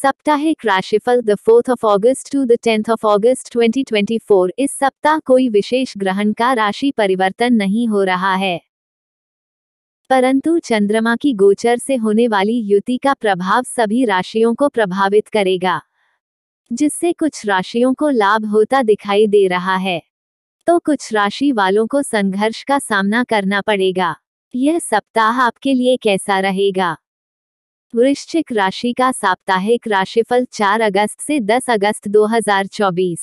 साप्ताहिक राशिफल the fourth of August to the tenth of August 2024 इस सप्ताह कोई विशेष ग्रहण का राशि परिवर्तन नहीं हो रहा है परंतु चंद्रमा की गोचर से होने वाली युति का प्रभाव सभी राशियों को प्रभावित करेगा जिससे कुछ राशियों को लाभ होता दिखाई दे रहा है तो कुछ राशि वालों को संघर्ष का सामना करना पड़ेगा यह सप्ताह आपके लिए कैसा रहेगा वृश्चिक राशि का साप्ताहिक राशिफल 4 अगस्त से 10 अगस्त 2024।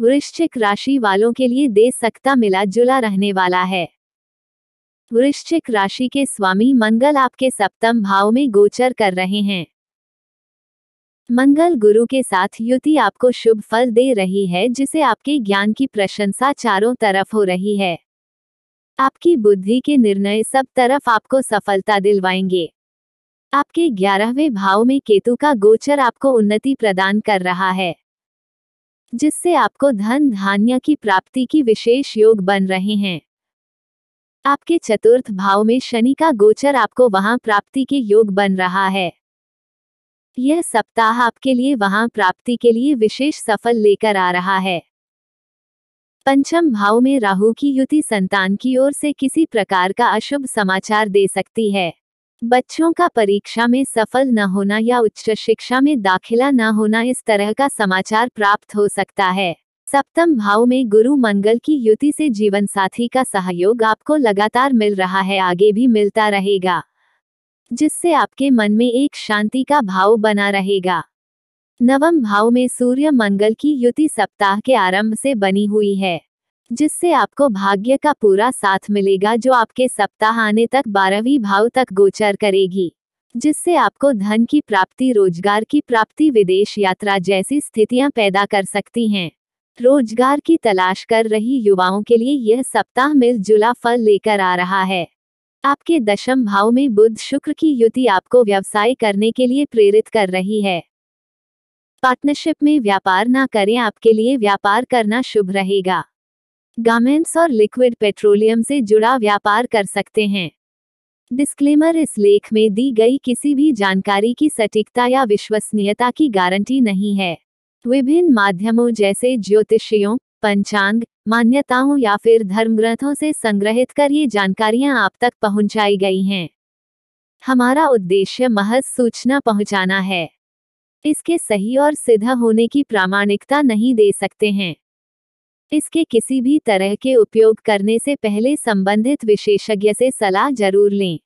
वृश्चिक राशि वालों के लिए दे सकता मिला जुला रहने वाला है वृश्चिक राशि के स्वामी मंगल आपके सप्तम भाव में गोचर कर रहे हैं मंगल गुरु के साथ युति आपको शुभ फल दे रही है जिसे आपके ज्ञान की प्रशंसा चारों तरफ हो रही है आपकी बुद्धि के निर्णय सब तरफ आपको सफलता दिलवाएंगे आपके ग्यारहवें भाव में केतु का गोचर आपको उन्नति प्रदान कर रहा है जिससे आपको धन धान्य की प्राप्ति की विशेष योग बन रहे हैं आपके चतुर्थ भाव में शनि का गोचर आपको वहां प्राप्ति के योग बन रहा है यह सप्ताह आपके लिए वहां प्राप्ति के लिए विशेष सफल लेकर आ रहा है पंचम भाव में राहु की युति संतान की ओर से किसी प्रकार का अशुभ समाचार दे सकती है बच्चों का परीक्षा में सफल न होना या उच्च शिक्षा में दाखिला न होना इस तरह का समाचार प्राप्त हो सकता है सप्तम भाव में गुरु मंगल की युति से जीवन साथी का सहयोग आपको लगातार मिल रहा है आगे भी मिलता रहेगा जिससे आपके मन में एक शांति का भाव बना रहेगा नवम भाव में सूर्य मंगल की युति सप्ताह के आरंभ से बनी हुई है जिससे आपको भाग्य का पूरा साथ मिलेगा जो आपके सप्ताह आने तक बारहवीं भाव तक गोचर करेगी जिससे आपको धन की प्राप्ति रोजगार की प्राप्ति विदेश यात्रा जैसी स्थितियां पैदा कर सकती हैं रोजगार की तलाश कर रही युवाओं के लिए यह सप्ताह मिलजुला फल लेकर आ रहा है आपके दशम भाव में बुध शुक्र की युति आपको व्यवसाय करने के लिए प्रेरित कर रही है पार्टनरशिप में व्यापार ना करें आपके लिए व्यापार करना शुभ रहेगा गार्मेंट्स और लिक्विड पेट्रोलियम से जुड़ा व्यापार कर सकते हैं डिस्क्लेमर इस लेख में दी गई किसी भी जानकारी की सटीकता या विश्वसनीयता की गारंटी नहीं है विभिन्न माध्यमों जैसे ज्योतिषियों पंचांग मान्यताओं या फिर धर्मग्रंथों से संग्रहित कर ये जानकारियां आप तक पहुंचाई गई हैं हमारा उद्देश्य महज सूचना पहुंचाना है इसके सही और सीधा होने की प्रामाणिकता नहीं दे सकते हैं इसके किसी भी तरह के उपयोग करने से पहले संबंधित विशेषज्ञ से सलाह जरूर लें